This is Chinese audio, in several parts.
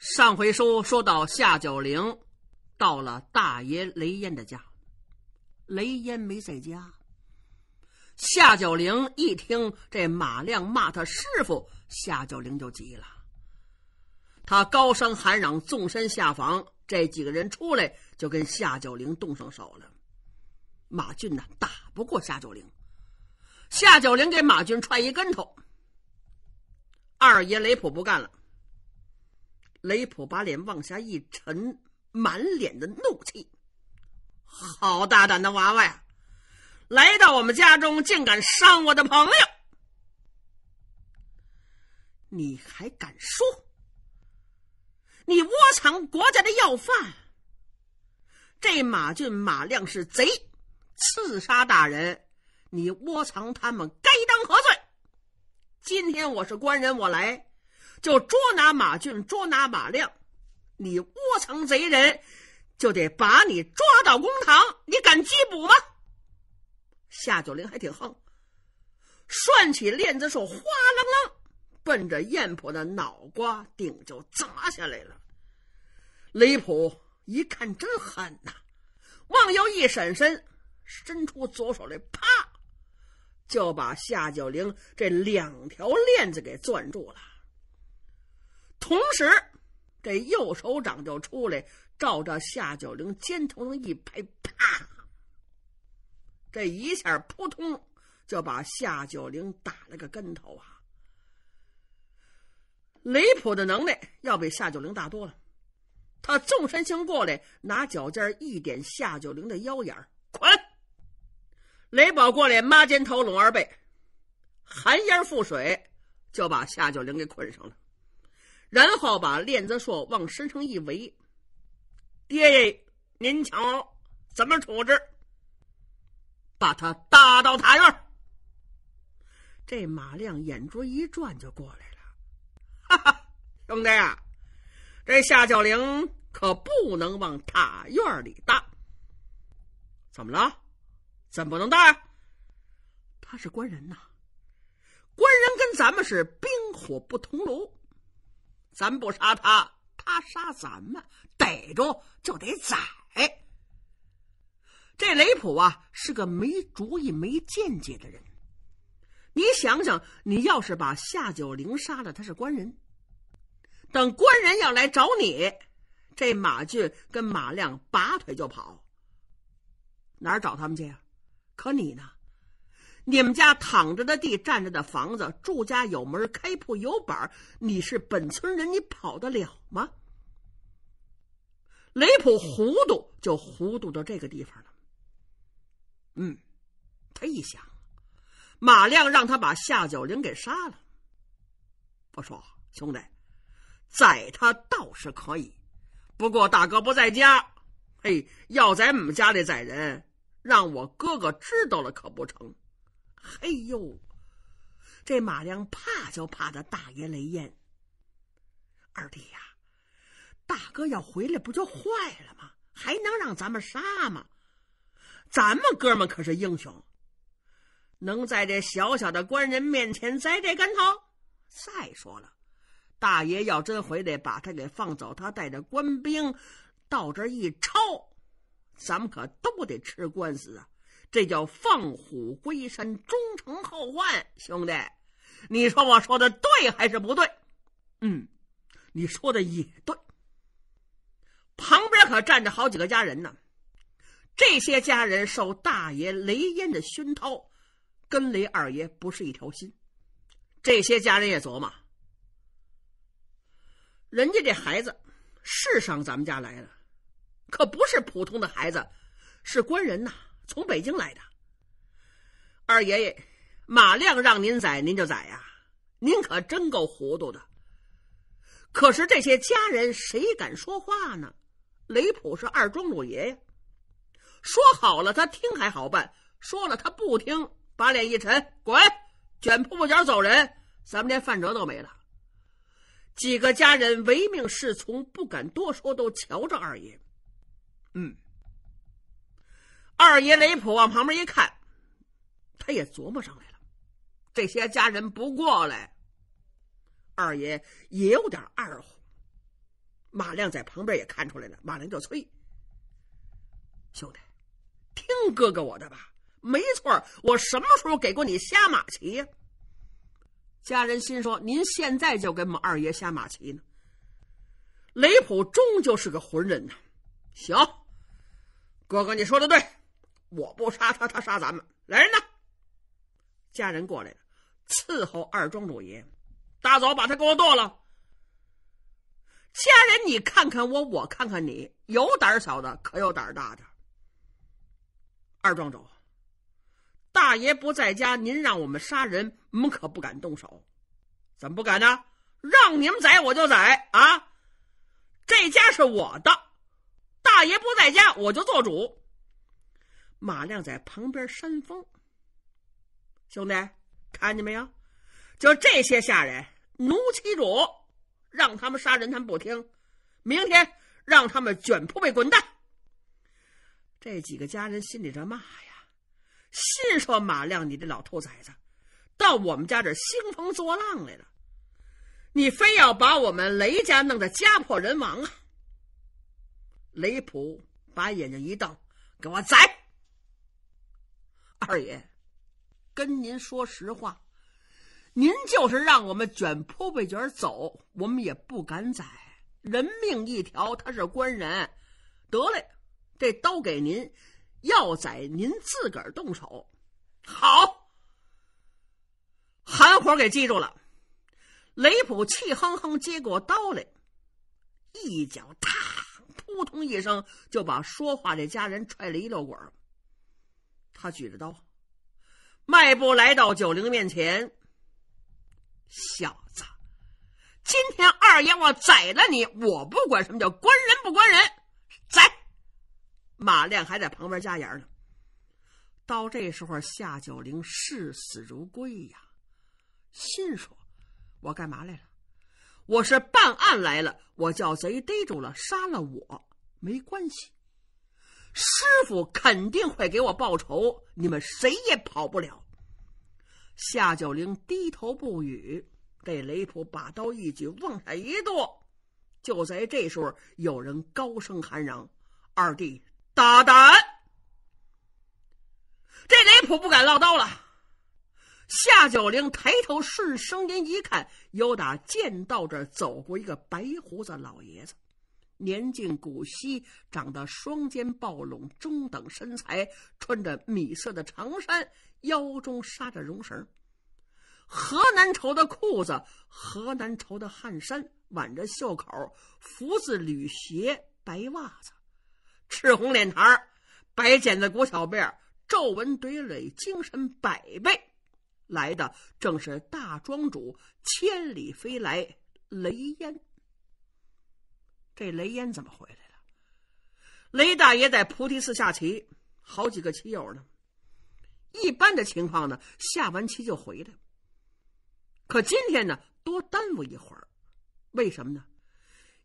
上回书说到夏九龄到了大爷雷烟的家，雷烟没在家。夏九龄一听这马亮骂他师傅，夏九龄就急了，他高声喊嚷，纵身下房。这几个人出来就跟夏九龄动上手了。马俊呢打不过夏九龄，夏九龄给马俊踹一跟头。二爷雷普不干了。雷普把脸往下一沉，满脸的怒气。好大胆的娃娃呀！来到我们家中，竟敢伤我的朋友，你还敢说？你窝藏国家的要犯，这马俊、马亮是贼，刺杀大人，你窝藏他们，该当何罪？今天我是官人，我来。就捉拿马俊，捉拿马亮，你窝藏贼人，就得把你抓到公堂。你敢缉捕吗？夏九龄还挺横，涮起链子手，哗啷啷，奔着燕普的脑瓜顶就砸下来了。雷普一看真狠呐，往右一闪身，伸出左手来，啪，就把夏九龄这两条链子给攥住了。同时，这右手掌就出来，照着夏九龄肩头上一拍，啪！这一下扑通，就把夏九龄打了个跟头啊！雷普的能耐要比夏九龄大多了，他纵身轻过来，拿脚尖一点夏九龄的腰眼儿，捆。雷宝过来，抹肩头拢二背，含烟覆水，就把夏九龄给捆上了。然后把链子锁往身上一围，爹爷，您瞧怎么处置？把他搭到塔院这马亮眼珠一转就过来了，哈哈，兄弟啊，这夏小玲可不能往塔院里搭。怎么了？怎么不能带？他是官人呐，官人跟咱们是兵火不同炉。咱不杀他，他杀咱们，逮住就得宰。这雷普啊，是个没主意、没见解的人。你想想，你要是把夏九龄杀了，他是官人，等官人要来找你，这马俊跟马亮拔腿就跑，哪儿找他们去呀？可你呢？你们家躺着的地，站着的房子，住家有门，开铺有板你是本村人，你跑得了吗？雷普糊涂就糊涂到这个地方了。嗯，他一想，马亮让他把夏九龄给杀了。我说兄弟，宰他倒是可以，不过大哥不在家，嘿，要在我们家里宰人，让我哥哥知道了可不成。嘿呦，这马良怕就怕这大爷雷燕。二弟呀，大哥要回来不就坏了吗？还能让咱们杀吗？咱们哥们可是英雄，能在这小小的官人面前栽这跟头？再说了，大爷要真回来，把他给放走，他带着官兵到这一抄，咱们可都得吃官司啊！这叫放虎归山，终成后患。兄弟，你说我说的对还是不对？嗯，你说的也对。旁边可站着好几个家人呢。这些家人受大爷雷烟的熏陶，跟雷二爷不是一条心。这些家人也琢磨，人家这孩子是上咱们家来的，可不是普通的孩子，是官人呐。从北京来的二爷爷马亮让您宰您就宰呀，您可真够糊涂的。可是这些家人谁敢说话呢？雷普是二庄主爷呀，说好了他听还好办，说了他不听，把脸一沉，滚，卷铺盖卷走人。咱们连饭辙都没了，几个家人唯命是从，不敢多说，都瞧着二爷。嗯。二爷雷普往旁边一看，他也琢磨上来了。这些家人不过来，二爷也有点二。马亮在旁边也看出来了，马亮就催：“兄弟，听哥哥我的吧，没错我什么时候给过你下马棋呀？”家人心说：“您现在就跟我们二爷下马棋呢。”雷普终究是个浑人呐，行，哥哥你说的对。我不杀他，他杀咱们。来人呐！家人过来伺候二庄主爷。大早把他给我剁了。家人，你看看我，我看看你，有胆小的，可有胆大的？二庄主，大爷不在家，您让我们杀人，我们可不敢动手。怎么不敢呢？让你们宰我就宰啊！这家是我的，大爷不在家，我就做主。马亮在旁边扇风，兄弟，看见没有？就这些下人奴欺主，让他们杀人，他们不听。明天让他们卷铺被滚蛋。这几个家人心里这骂呀，心说：“马亮，你这老兔崽子，到我们家这兴风作浪来了，你非要把我们雷家弄得家破人亡啊！”雷普把眼睛一瞪，给我宰！二爷，跟您说实话，您就是让我们卷铺被卷走，我们也不敢宰人命一条。他是官人，得嘞，这刀给您，要宰您自个儿动手。好，韩伙给记住了。雷普气哼哼接过刀来，一脚，踏，扑通一声就把说话这家人踹了一溜滚。他举着刀，迈步来到九灵面前。小子，今天二爷我宰了你！我不管什么叫官人不官人，宰！马亮还在旁边加油呢。到这时候，夏九龄视死如归呀，心说：我干嘛来了？我是办案来了。我叫贼逮住了，杀了我没关系。师傅肯定会给我报仇，你们谁也跑不了。夏九龄低头不语，这雷普把刀一举往下一剁。就在这时候，有人高声喊嚷：“二弟，大胆！”这雷普不敢落刀了。夏九龄抬头顺声音一看，有打剑道这走过一个白胡子老爷子。年近古稀，长得双肩抱拢，中等身材，穿着米色的长衫，腰中扎着绒绳，河南绸的裤子，河南绸的汗衫，挽着袖口，福字履鞋，白袜子，赤红脸膛白剪子裹小辫皱纹堆垒，精神百倍。来的正是大庄主，千里飞来雷烟。这雷烟怎么回来了？雷大爷在菩提寺下棋，好几个棋友呢。一般的情况呢，下完棋就回来。可今天呢，多耽误一会儿，为什么呢？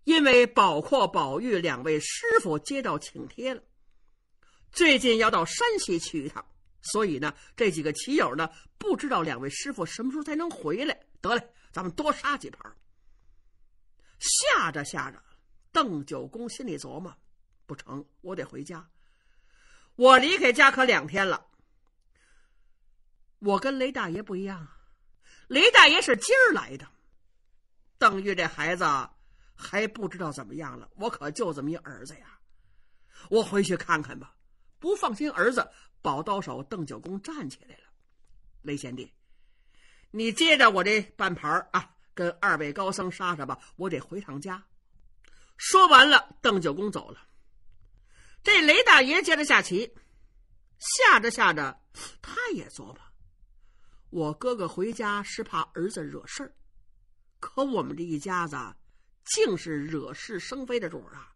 因为宝括、宝玉两位师傅接到请帖了，最近要到山西去一趟，所以呢，这几个棋友呢，不知道两位师傅什么时候才能回来。得嘞，咱们多杀几盘。下着下着。邓九公心里琢磨：“不成，我得回家。我离开家可两天了。我跟雷大爷不一样，雷大爷是今儿来的。邓玉这孩子还不知道怎么样了。我可就这么一儿子呀，我回去看看吧。不放心儿子，宝刀手邓九公站起来了。雷贤弟，你接着我这半盘啊，跟二位高僧杀杀吧。我得回趟家。”说完了，邓九公走了。这雷大爷接着下棋，下着下着，他也琢磨：我哥哥回家是怕儿子惹事儿，可我们这一家子，竟是惹是生非的主儿啊！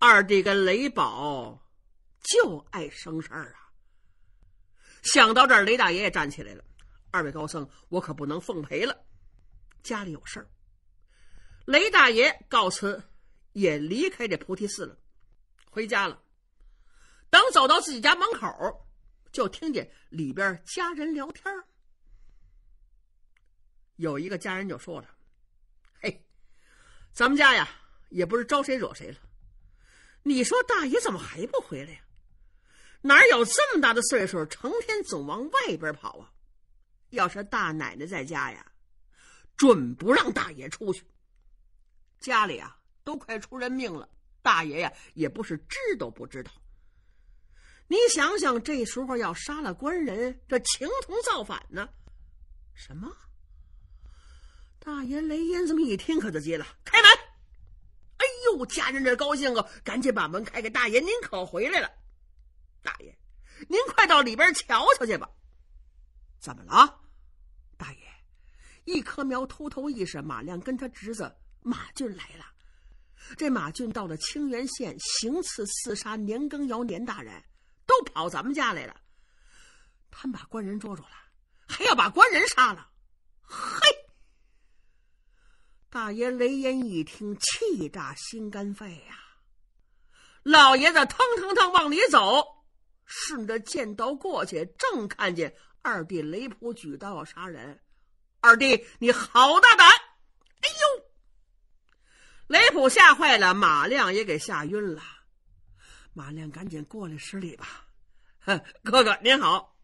二弟跟雷宝，就爱生事儿啊。想到这儿，雷大爷也站起来了：“二位高僧，我可不能奉陪了，家里有事儿。”雷大爷告辞。也离开这菩提寺了，回家了。等走到自己家门口，就听见里边家人聊天。有一个家人就说了：“嘿，咱们家呀，也不是招谁惹谁了。你说大爷怎么还不回来呀？哪有这么大的岁数，成天总往外边跑啊？要是大奶奶在家呀，准不让大爷出去。家里啊。”都快出人命了，大爷呀，也不是知道不知道。你想想，这时候要杀了官人，这情同造反呢。什么？大爷雷音这么一听，可就急了，开门。哎呦，家人这高兴啊，赶紧把门开给大爷，您可回来了。大爷，您快到里边瞧瞧去吧。怎么了，大爷？一棵苗偷偷一闪，马亮跟他侄子马俊来了。这马俊到了清源县行刺刺杀年羹尧年大人，都跑咱们家来了。他们把官人捉住了，还要把官人杀了。嘿，大爷雷烟一听，气炸心肝肺呀！老爷子腾腾腾往里走，顺着剑道过去，正看见二弟雷普举刀要杀人。二弟，你好大胆！雷普吓坏了，马亮也给吓晕了。马亮赶紧过来施礼吧，哥哥您好。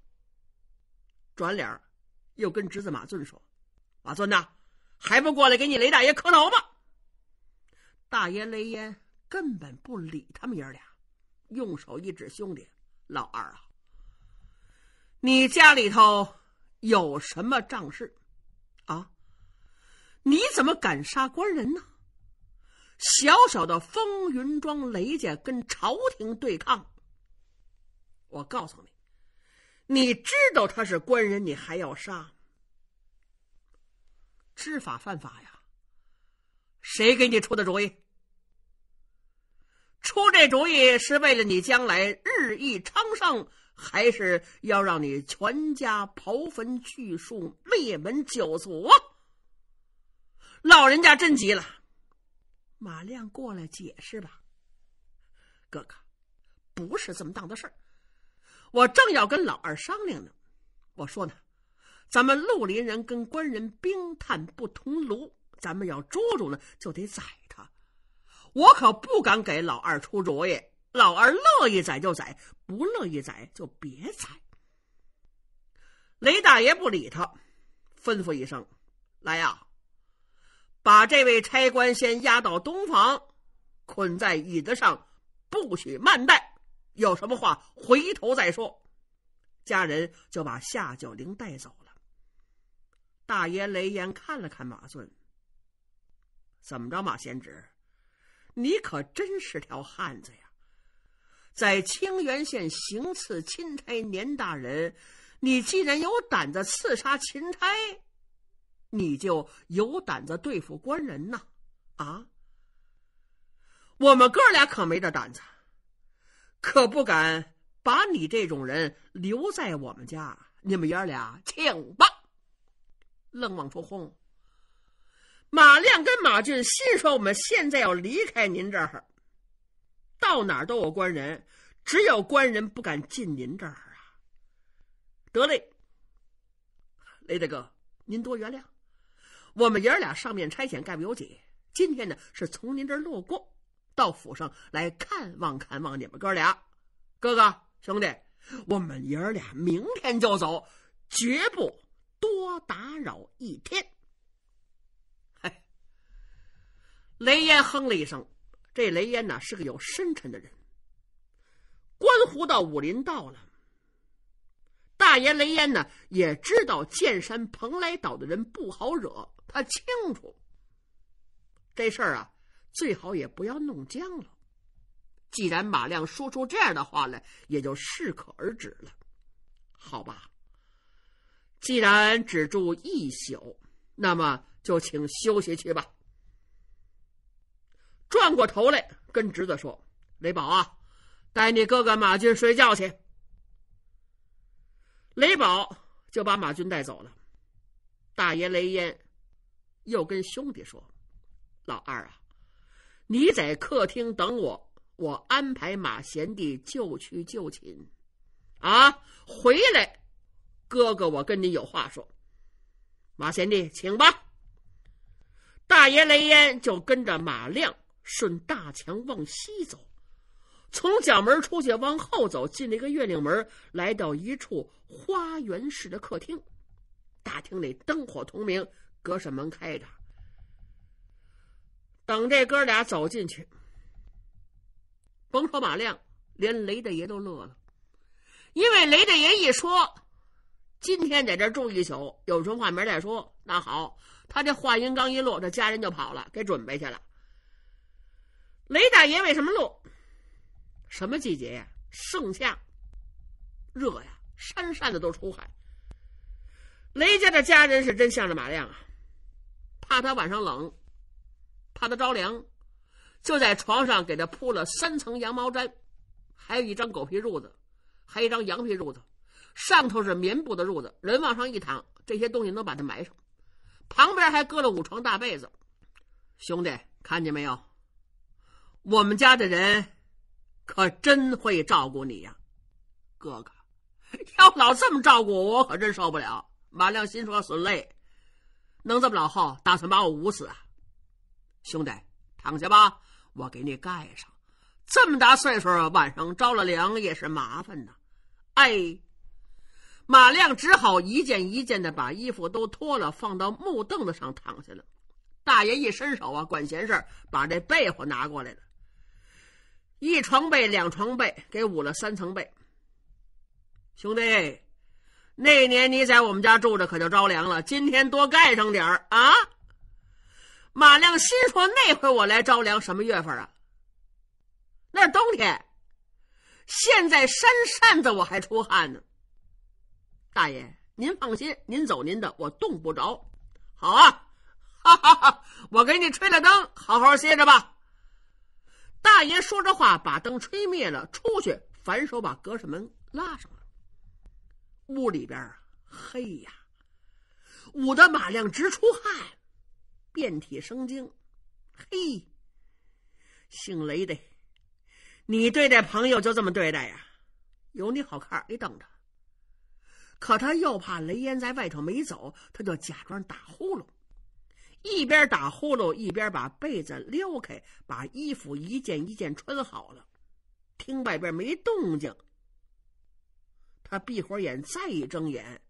转脸又跟侄子马尊说：“马尊呐，还不过来给你雷大爷磕头吗？”大爷雷烟根本不理他们爷俩，用手一指兄弟：“老二啊，你家里头有什么仗势啊？你怎么敢杀官人呢？”小小的风云庄雷家跟朝廷对抗，我告诉你，你知道他是官人，你还要杀，知法犯法呀？谁给你出的主意？出这主意是为了你将来日益昌盛，还是要让你全家刨坟去树、灭门九族？老人家真急了。马亮过来解释吧，哥哥，不是这么当的事儿。我正要跟老二商量呢，我说呢，咱们绿林人跟官人兵炭不同炉，咱们要捉住呢就得宰他，我可不敢给老二出主意。老二乐意宰就宰，不乐意宰就别宰。雷大爷不理他，吩咐一声：“来呀。”把这位差官先押到东房，捆在椅子上，不许慢待。有什么话回头再说。家人就把夏九龄带走了。大爷雷严看了看马顺。怎么着，马贤侄，你可真是条汉子呀！在清源县行刺钦差年大人，你既然有胆子刺杀钦差！你就有胆子对付官人呐，啊！我们哥俩可没这胆子，可不敢把你这种人留在我们家。你们爷俩，请吧，愣往出轰。马亮跟马俊心说：“我们现在要离开您这儿，到哪儿都有官人，只有官人不敢进您这儿啊。”得嘞，雷大哥，您多原谅。我们爷儿俩上面差遣，概不由己。今天呢，是从您这儿路过，到府上来看望看望你们哥俩。哥哥，兄弟，我们爷儿俩明天就走，绝不多打扰一天。哎，雷烟哼了一声。这雷烟呢，是个有深沉的人。关乎到武林道了。爷雷烟呢，也知道剑山蓬莱岛的人不好惹，他清楚这事儿啊，最好也不要弄僵了。既然马亮说出这样的话来，也就适可而止了，好吧。既然只住一宿，那么就请休息去吧。转过头来跟侄子说：“雷宝啊，带你哥哥马转过头来跟侄子说：“雷宝啊，带你哥哥马军睡觉去。”雷宝就把马军带走了。大爷雷烟又跟兄弟说：“老二啊，你在客厅等我，我安排马贤弟就去就寝。啊，回来，哥哥我跟你有话说。马贤弟，请吧。”大爷雷烟就跟着马亮顺大墙往西走。从角门出去，往后走进了一个月令门，来到一处花园式的客厅。大厅里灯火通明，隔扇门开着。等这哥俩走进去，甭说马亮，连雷大爷都乐了，因为雷大爷一说：“今天在这住一宿，有什么话明再说。”那好，他这话音刚一落，这家人就跑了，给准备去了。雷大爷为什么乐？什么季节呀？盛夏，热呀，扇扇子都出汗。雷家的家人是真向着马亮啊，怕他晚上冷，怕他着凉，就在床上给他铺了三层羊毛毡，还有一张狗皮褥子，还一张羊皮褥子，上头是棉布的褥子，人往上一躺，这些东西能把他埋上。旁边还搁了五床大被子，兄弟，看见没有？我们家的人。可真会照顾你呀，哥哥！要不老这么照顾我，我可真受不了。马亮心说：“孙累，能这么老厚，打算把我捂死啊？”兄弟，躺下吧，我给你盖上。这么大岁数，晚上着了凉也是麻烦呐。哎，马亮只好一件一件的把衣服都脱了，放到木凳子上躺下了。大爷一伸手啊，管闲事把这被窝拿过来了。一床被，两床被，给捂了三层被。兄弟，那年你在我们家住着，可就着凉了。今天多盖上点儿啊！马亮心说，那回我来着凉，什么月份啊？那是冬天。现在扇扇子，我还出汗呢。大爷，您放心，您走您的，我冻不着。好啊，哈哈哈！我给你吹了灯，好好歇着吧。大爷说着话，把灯吹灭了，出去，反手把隔扇门拉上了。屋里边啊，黑呀，捂得马亮直出汗，遍体生精。嘿，姓雷的，你对待朋友就这么对待呀？有你好看，你等着。可他又怕雷烟在外头没走，他就假装打呼噜。一边打呼噜，一边把被子撩开，把衣服一件一件穿好了。听外边没动静，他闭会眼再一睁眼，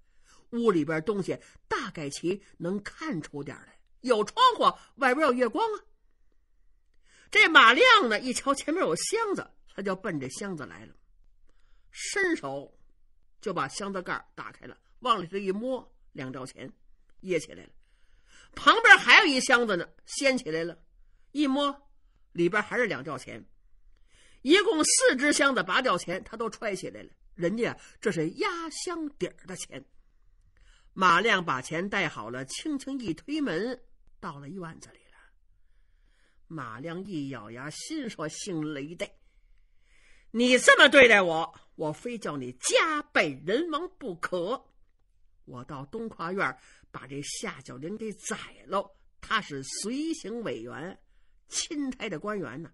屋里边东西大概齐，能看出点来。有窗户，外边有月光啊。这马亮呢，一瞧前面有箱子，他就奔着箱子来了，伸手就把箱子盖打开了，往里头一摸，两吊钱掖起来了。旁边还有一箱子呢，掀起来了，一摸，里边还是两吊钱，一共四只箱子，八吊钱，他都揣起来了。人家这是压箱底儿的钱。马亮把钱带好了，轻轻一推门，到了院子里了。马亮一咬牙，心说：“姓雷的，你这么对待我，我非叫你家败人亡不可。”我到东跨院把这夏九龄给宰了。他是随行委员，钦差的官员呢。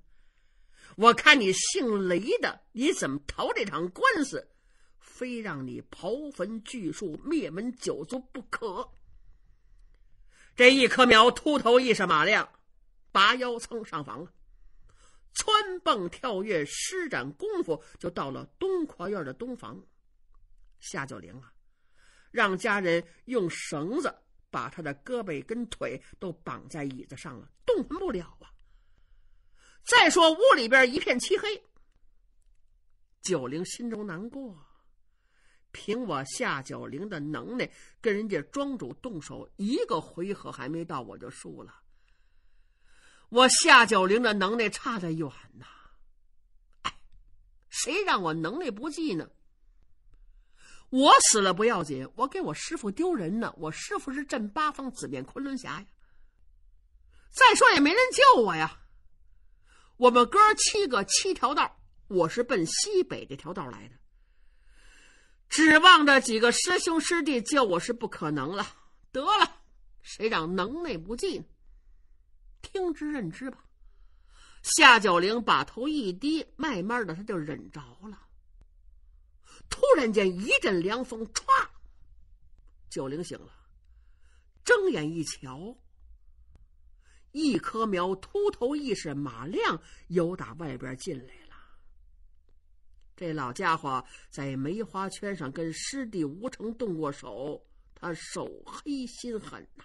我看你姓雷的，你怎么逃这场官司？非让你刨坟锯树、灭门九族不可。这一棵苗，秃头一是马亮，拔腰蹭上房了，蹿蹦跳跃，施展功夫，就到了东跨院的东房。夏九龄啊！让家人用绳子把他的胳膊跟腿都绑在椅子上了，动弹不了啊！再说屋里边一片漆黑，九灵心中难过。凭我夏九灵的能耐，跟人家庄主动手，一个回合还没到我就输了。我夏九龄的能耐差得远呐！哎，谁让我能耐不济呢？我死了不要紧，我给我师傅丢人呢。我师傅是镇八方、紫面昆仑侠呀。再说也没人救我呀。我们哥七个，七条道，我是奔西北这条道来的。指望着几个师兄师弟救我是不可能了。得了，谁让能耐不济呢？听之任之吧。夏九龄把头一低，慢慢的他就忍着了。突然间，一阵凉风，歘，九灵醒了，睁眼一瞧，一棵苗，秃头义士马亮由打外边进来了。这老家伙在梅花圈上跟师弟吴成动过手，他手黑心狠呐。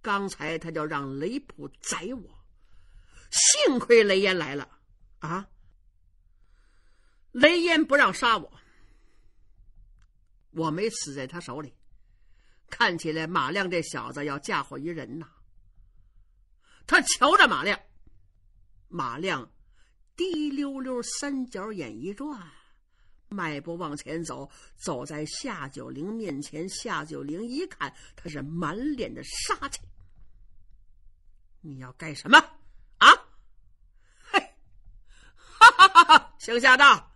刚才他就让雷普宰我，幸亏雷严来了啊！雷烟不让杀我，我没死在他手里。看起来马亮这小子要嫁祸于人呐。他瞧着马亮，马亮滴溜溜三角眼一转，迈步往前走，走在夏九龄面前。夏九龄一看，他是满脸的杀气。你要干什么啊？嘿，哈哈哈哈！行侠道。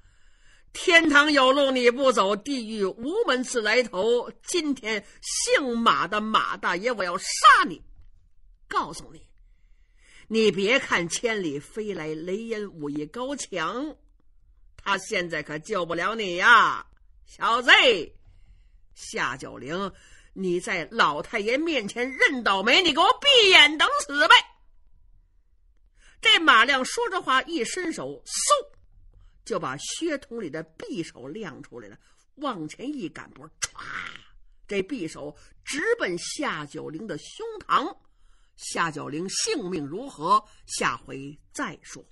天堂有路你不走，地狱无门自来投。今天姓马的马大爷，我要杀你！告诉你，你别看千里飞来雷音武艺高强，他现在可救不了你呀，小子！夏九龄，你在老太爷面前认倒霉，你给我闭眼等死呗！这马亮说着话，一伸手，嗖！就把靴筒里的匕首亮出来了，往前一赶步，唰，这匕首直奔夏九龄的胸膛。夏九龄性命如何？下回再说。